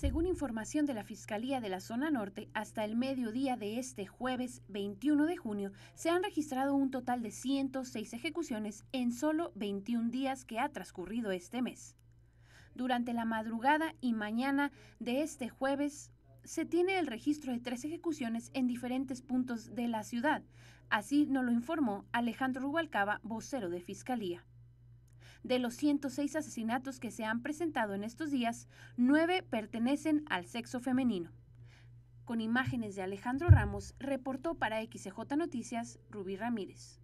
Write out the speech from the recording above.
Según información de la Fiscalía de la Zona Norte, hasta el mediodía de este jueves 21 de junio se han registrado un total de 106 ejecuciones en solo 21 días que ha transcurrido este mes. Durante la madrugada y mañana de este jueves se tiene el registro de tres ejecuciones en diferentes puntos de la ciudad. Así nos lo informó Alejandro Rubalcaba, vocero de Fiscalía. De los 106 asesinatos que se han presentado en estos días, nueve pertenecen al sexo femenino. Con imágenes de Alejandro Ramos, reportó para XJ e Noticias Rubí Ramírez.